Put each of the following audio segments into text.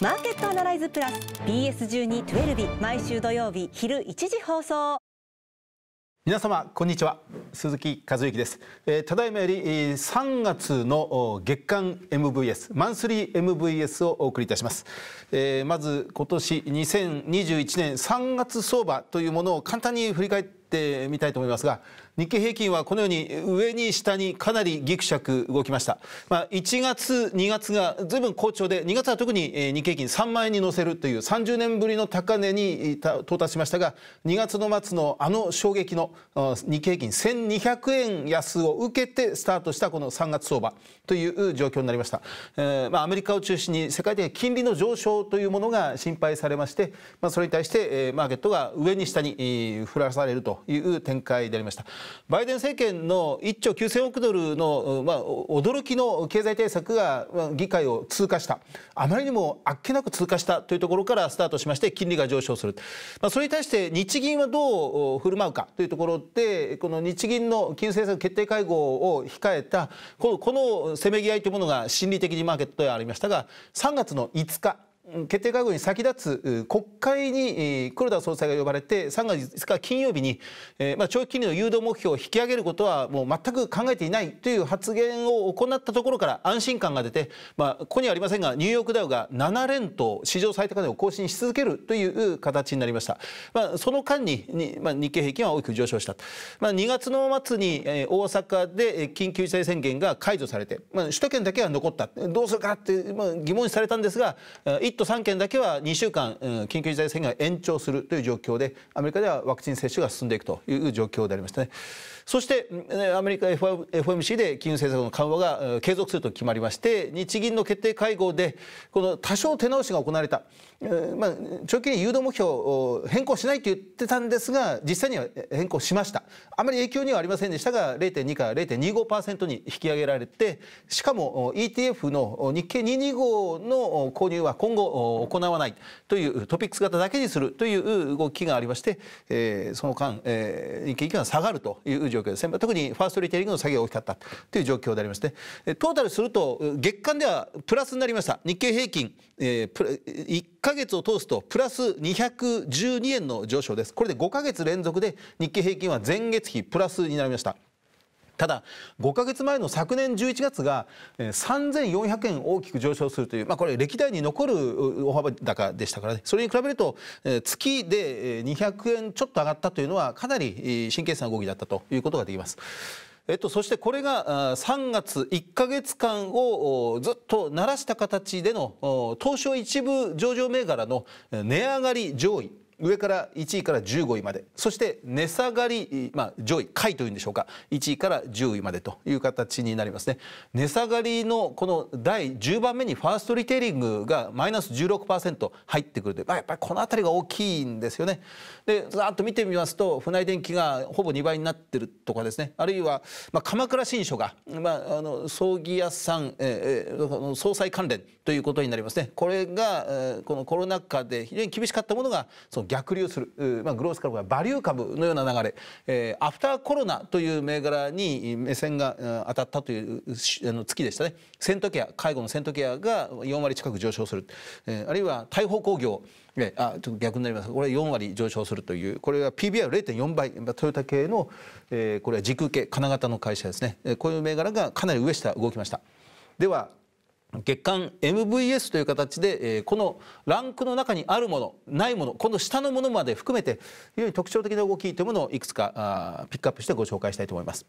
マーケットアナライズプラス BS12-12 毎週土曜日昼1時放送皆様こんにちは鈴木和之です、えー、ただいまより、え3月の月間 MVS マンスリー MVS をお送りいたします、えー、まず今年2021年3月相場というものを簡単に振り返ってみたいと思いますが日経平均はこのように上に下にかなりぎくしゃく動きました、まあ、1月2月がずいぶん好調で2月は特に日経平均3万円に乗せるという30年ぶりの高値に到達しましたが2月の末のあの衝撃の日経平均1200円安を受けてスタートしたこの3月相場という状況になりました、えー、まあ、アメリカを中心に世界的に金利の上昇というものが心配されまして、まあ、それに対してマーケットが上に下に降らされるという展開でありました。バイデン政権の1兆9000億ドルの、まあ、驚きの経済対策が、議会を通過したあまりにもあっけなく通過したというところからスタートしまして金利が上昇する、まあ、それに対して日銀はどう振る舞うかというところでこの日銀の金融政策決定会合を控えたこのこのせめぎ合いというものが心理的にマーケットではありましたが3月の5日決定会合に先立つ国会に黒田総裁が呼ばれて3月5日金曜日に、えまあ、長期金利の誘導目標を引き上げることはもう全く考えていないという発言を行ったところから安心感が出て、まあ、ここにはありませんがニューヨークダウが7連投史上最高値を更新し続けるという形になりました、まあ、その間にに、まあ、日経平均は大きく上昇した、まあ、2月の末に、え大阪で緊急事態宣言が解除されて、まあ、首都圏だけは残ったどうするかって、まあ、疑問視されたんですが1都都3県だけは2週間、うん、緊急事態宣言を延長するという状況でアメリカではワクチン接種が進んでいくという状況でありましたね。そしてアメリカ FOMC で金融政策の緩和が継続すると決まりまして日銀の決定会合でこの多少手直しが行われた、まあ、長期金利誘導目標を変更しないと言ってたんですが実際には変更しましたあまり影響にはありませんでしたが0.2から0.25%に引き上げられてしかも ETF の日経225の購入は今後を行わないというトピックス型だけにするという動きがありまして、えー、その間、えー、日経均が下がるという状況ですね特にファーストリテイリングの下げが大きかったという状況でありましてトータルすると月間ではプラスになりました日経平均、えー、1か月を通すとプラス212円の上昇ですこれで5か月連続で日経平均は前月比プラスになりました。ただ5か月前の昨年11月が3400円大きく上昇するという、まあ、これ歴代に残る大幅高でしたからねそれに比べると月で200円ちょっと上がったというのはかなり神経質な動きだったということができます。えっと、そしてこれが3月1か月間をずっと鳴らした形での東証一部上場銘柄の値上がり上位上から1位から15位までそして値下がり、まあ、上位下位というんでしょうか1位から10位までという形になりますね値下がりのこの第10番目にファーストリテイリングがマイナス16%入ってくると、まあ、やっぱりこの辺りが大きいんですよねでざっと見てみますと船井電機がほぼ2倍になってるとかですねあるいは、まあ、鎌倉新書が、まあ、あの葬儀屋さん、えー、総裁関連ということになりますねこれが、えー、このコロナ禍で非常に厳しかったものがその逆流する、まあ、グロース株はバリュー株のような流れ、えー、アフターコロナという銘柄に目線が当たったというあの月でしたねセントケア介護のセントケアが4割近く上昇する、えー、あるいは大砲工業あちょっと逆になりますこれ4割上昇するというこれは PBR0.4 倍トヨタ系の、えー、これは時空系金型の会社ですね、えー、こういう銘柄がかなり上下動きました。では月間 MVS という形で、えこのランクの中にあるものないものこの下のものまで含めて非常に特徴的な動きというものをいくつかピックアップしてご紹介したいと思います。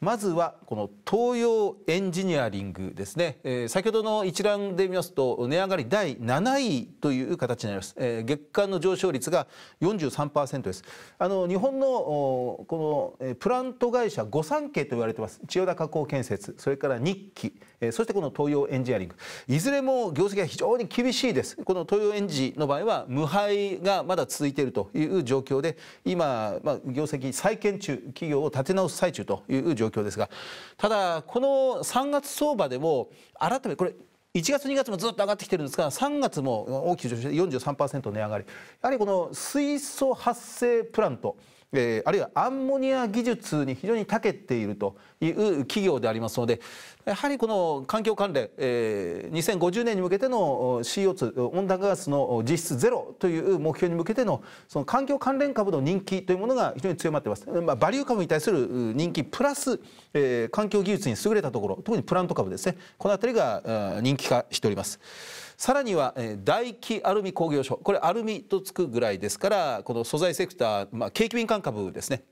まずはこの東洋エンジニアリングですね、えー、先ほどの一覧で見ますと値上がり第7位という形になります、えー、月間の上昇率が43%ですあの日本のこのプラント会社御三家と言われてます千代田加工建設それから日記、えー、そしてこの東洋エンジニアリングいずれも業績が非常に厳しいですこの東洋エンジの場合は無敗がまだ続いているという状況で今、まあ、業績再建中企業を立て直す最中という状況況ですがただこの3月相場でも改めこれ1月2月もずっと上がってきてるんですが3月も大きく上昇して43%値上がりやはりこの水素発生プラントえー、あるいはアンモニア技術に非常に長けているという企業でありますのでやはりこの環境関連、えー、2050年に向けての CO2 温暖化ガスの実質ゼロという目標に向けてのその環境関連株の人気というものが非常に強まっています、まあ、バリュー株に対する人気プラス、えー、環境技術に優れたところ特にプラント株ですねこの辺りが人気化しております。さらには、え大気アルミ工業所これアルミとつくぐらいですからこの素材セクター、まあ、景気敏感株ですね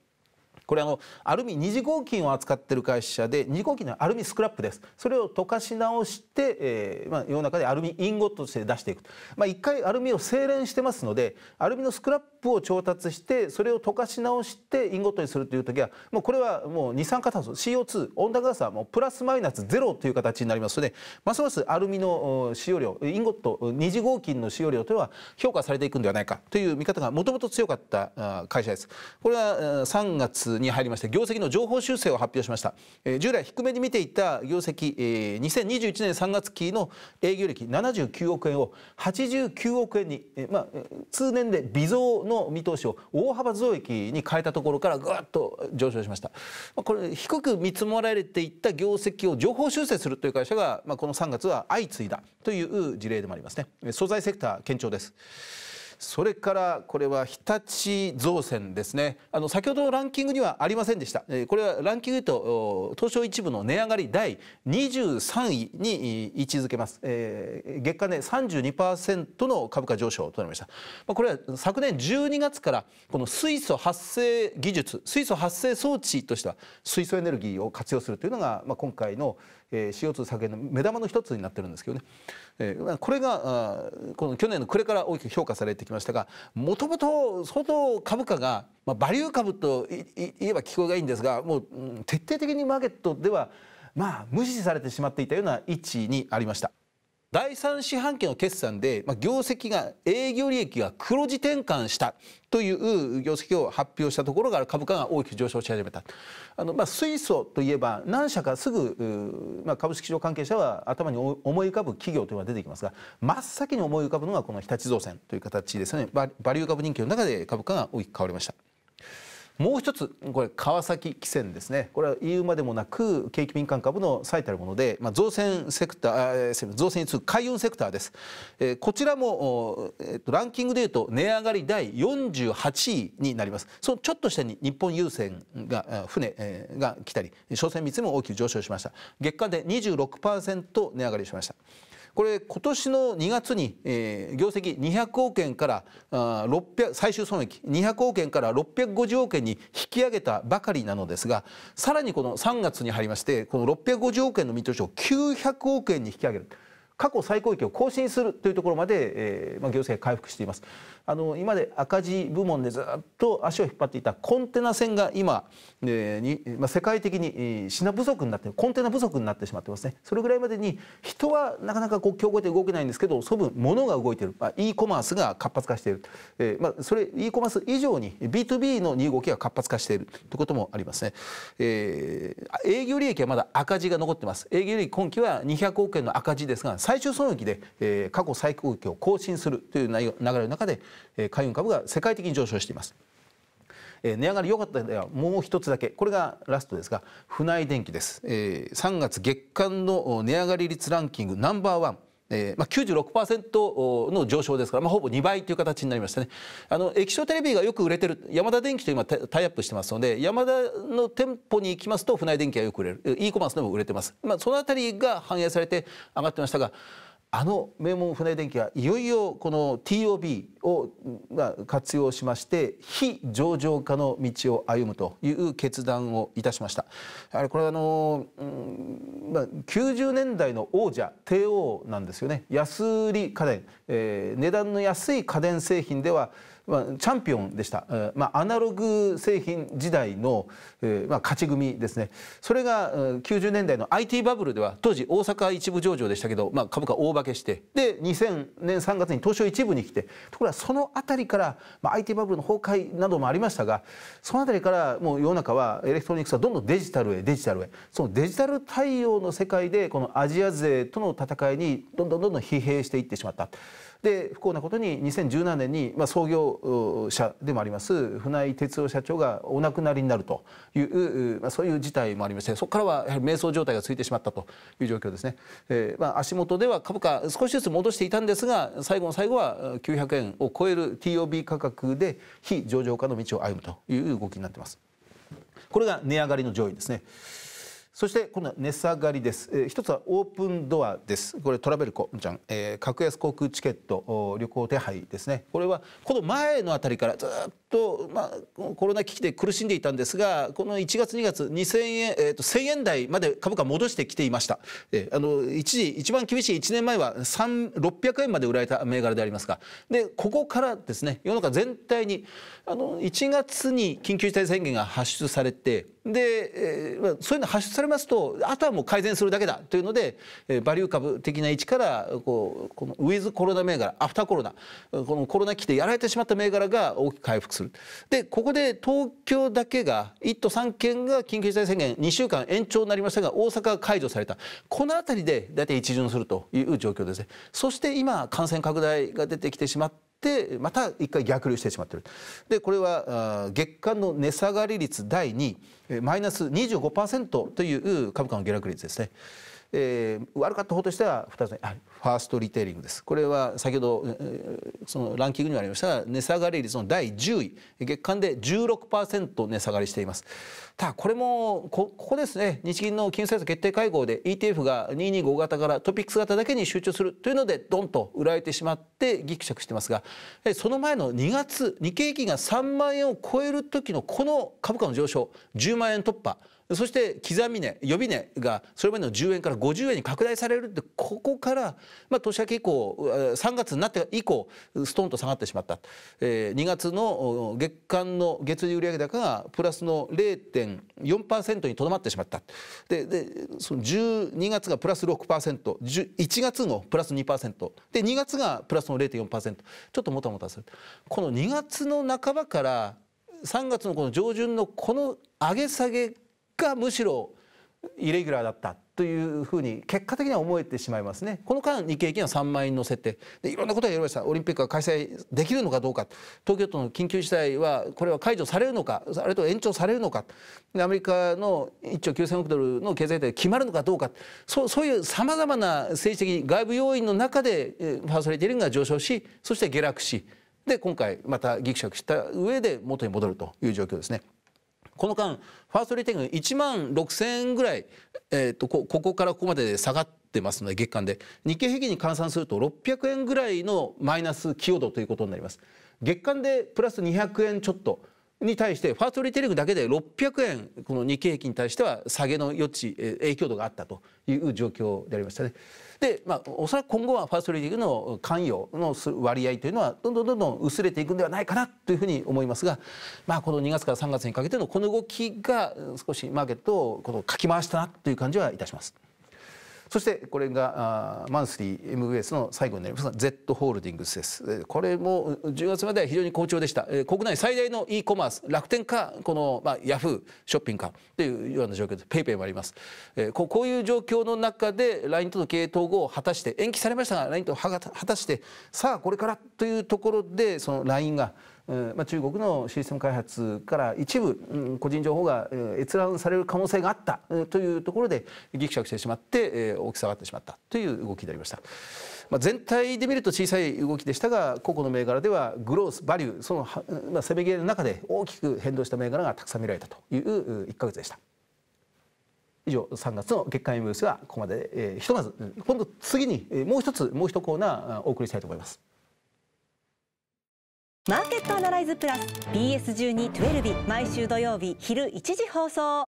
これあのアルミ二次合金を扱ってる会社で二次合金のアルミスクラップですそれを溶かし直して、えーまあ、世の中でアルミインゴットとして出していくまあ、一回アルミを精錬してますのでアルミのスクラップを調達してそれを溶かし直してインゴットにするという時はもうこれはもう二酸化炭素 CO2 温暖化ガスはもうプラスマイナスゼロという形になりますのでますますアルミの使用量インゴット二次合金の使用量というのは評価されていくんではないかという見方がもともと強かった会社です。これは3月に入りまして業績の情報修正を発表しました、えー、従来低めに見ていた業績、えー、2021年3月期の営業歴79億円を89億円に、えー、まあ、通年で微増の見通しを大幅増益に変えたところからぐっと上昇しました、まあ、これ低く見積もられていった業績を情報修正するという会社が、まあ、この3月は相次いだという事例でもありますね素材セクター堅調ですそれからこれは日立造船ですねあの先ほどのランキングにはありませんでした、これはランキングと東証一部の値上がり第23位に位置づけます、えー、月間で32%の株価上昇となりました、これは昨年12月からこの水素発生技術水素発生装置としては水素エネルギーを活用するというのが、今回のえ CO2 削減の目玉の一つになってるんですけどね、えこれがこの去年の暮れから大きく評価されてきましたがもともと相当株価が、まあ、バリュー株と言えば聞こえがいいんですがもう、徹底的にマーケットではまあ無視されてしまっていたような位置にありました。第3四半期の決算で、業績が営業利益が黒字転換したという業績を発表したところから株価が大きく上昇し始めたあの、まあ、水素といえば何社かすぐ、まあ、株式市場関係者は頭に思い浮かぶ企業というのが出てきますが真っ先に思い浮かぶのがこの日立造船という形ですねバリュー株人気の中で株価が大きく変わりました。もう一つこれ川崎汽船ですねこれは EU までもなく景気敏感株の最たるもので、まあ、造船セクター造船に次ぐ海運セクターです、えー、こちらも、えー、とランキングでいうと値上がり第48位になりますそのちょっと下に日本郵船が船、えー、が来たり商船密にも大きく上昇しました月間で26%値上がりしました。これ今年の2月に、えー、業績200億円からあ600最終損益200億円から650億円に引き上げたばかりなのですがさらにこの3月に入りましてこの650億円の見通しを900億円に引き上げる。過去最高益を更新するというところまで、えーまあ、行政が回復していますあの今まで赤字部門でずっと足を引っ張っていたコンテナ船が今、えーにまあ、世界的に品不足になってコンテナ不足になってしまってますねそれぐらいまでに人はなかなかこう競合で動けないんですけどその分物が動いてる、まあ、e コマースが活発化している、えーまあ、それ e コマース以上に B2B の動きが活発化しているということもありますね、えー、営業利益はまだ赤字が残ってます営業利益今期は200億円の赤字ですが最終損益で、えー、過去最高期を更新するという内容流れの中で、えー、海運株が世界的に上昇しています。えー、値上がり良かったではもう一つだけこれがラストですが船井電機です、えー、3月月間の値上がり率ランキングナンバーワンえー96%の上昇ですから、まあ、ほぼ2倍という形になりましたねあの液晶テレビがよく売れてる山田電機と今タイアップしてますので山田の店舗に行きますと船井電機がよく売れる e コマースでも売れてます、まあ、そのあたりが反映されて上がってましたがあの名門船井電機はいよいよこの TOB を活用しまして非上場化の道を歩むという決断をいたしましたあれこれあの、うんまあ、90年代の王者帝王なんですよね安売り家電えー、値段の安い家電製品では、まあ、チャンピオンでした、えー、まあ、アナログ製品時代の、えー、まあ、勝ち組ですねそれが90年代の IT バブルでは当時大阪一部上場でしたけど、まあ、株価大化けしてで2000年3月に東証一部に来てところがその辺りから、まあ、IT バブルの崩壊などもありましたがその辺りからもう世の中はエレクトロニクスはどんどんデジタルへデジタルへそのデジタル対応の世界でこのアジア勢との戦いにどんどんどんどん疲弊していってしまった。で不幸なことに2017年に、まあ、創業者でもあります船井哲夫社長がお亡くなりになるという、まあ、そういう事態もありましてそこからはやはり迷走状態が続いてしまったという状況ですね、えーまあ、足元では株価少しずつ戻していたんですが最後の最後は900円を超える TOB 価格で非上場化の道を歩むという動きになってます。これが値上がりの上位ですね。そして今度は値下がりです、えー、一つはオープンドアですこれトラベルコちゃん、えー、格安航空チケット旅行手配ですねこれはこの前のあたりからずっと、まあ、コロナ危機で苦しんでいたんですがこの1月2月2000円、えー、と1000円台まで株価戻してきていました、えー、あの一時一番厳しい1年前は600円まで売られた銘柄でありますがでここからですね世の中全体にあの1月に緊急事態宣言が発出されてで、えー、そういうの発出されますとあとはもう改善するだけだというので、バリュー株的な位置からこうこのウィズコロナ銘柄アフターコロナこのコロナ期でやられてしまった銘柄が大きく回復するでここで東京だけが1都3県が緊急事態宣言2週間延長になりましたが大阪が解除されたこの辺りで大体一巡するという状況ですね。そして今感染拡大が出てきてしまってってまた一回逆流してしまってるでこれは月間の値下がり率第2マイナス25%という株価の下落率ですね。えー、悪かった方としては2つ目ファーストリテイリングですこれは先ほど、えー、そのランキングにもありましたが値下がり率の第10位月間で16%値下がりしていますただこれもここですね日銀の金融政策決定会合で ETF が225型からトピックス型だけに集中するというのでドンと売られてしまってぎくしゃくしてますがその前の2月日経平均が3万円を超える時のこの株価の上昇10万円突破そして刻み値予備値がそれまでの10円から50円に拡大されるってここから、まあ、年明け以降3月になって以降ストンと下がってしまった、えー、2月の月間の月次売上高がプラスの0.5 0.4%にとどまってしまったででその12月がプラス 6%1 月のプラス2%で2月がプラスの0.4%ちょっともたもたするこの2月の半ばから3月のこの上旬のこの上げ下げがむしろイレギュラーだったというふうに結果的には思えてしまいますね。この間日経平均は3万円乗せてでいろんなことが言われましたオリンピックが開催できるのかどうか東京都の緊急事態はこれは解除されるのかあるいは延長されるのかアメリカの1兆9,000億ドルの経済で決まるのかどうかそうそういうさまざまな政治的外部要因の中でファーストレティリングが上昇しそして下落しで今回またぎくしゃくした上で元に戻るという状況ですね。この間ファーストリテイク1万6,000円ぐらい、えーと、ここからここまで下がってますので月間で日経平均に換算すると600円ぐらいのマイナス寄与度ということになります。月間でプラス200円ちょっとに対してファーストリテイリングだけで600円この日経平均に対しては下げの余地影響度があったという状況でありましたね。で、まあ、おそらく今後はファーストリテイリングの関与の割合というのはどんどんどんどん薄れていくんではないかなというふうに思いますが、まあ、この2月から3月にかけてのこの動きが少しマーケットをこのかき回したなという感じはいたします。そしてこれがマンスリー MBS の最後になりますが Z ホールディングスですこれも10月までは非常に好調でした国内最大の e コマース楽天かこの、まあ、ヤフーショッピングかというような状況でペイペイもありますこういう状況の中で LINE との経営統合を果たして延期されましたが LINE と果たしてさあこれからというところでその LINE がまあ、中国のシステム開発から一部、うん、個人情報が閲覧される可能性があったというところでぎくしゃくしてしまって、えー、大きさが上ってしまったという動きでありました。まあ、全体で見ると小さい動きでしたが個々の銘柄ではグロースバリューその、まあ、せめぎ合いの中で大きく変動した銘柄がたくさん見られたという1か月でした。以上3月の月間 M ュースはここまで、えー、ひとまず今度次にもう一つもう一コーナーお送りしたいと思います。マーケットアナライズプラス BS12-12 毎週土曜日昼1時放送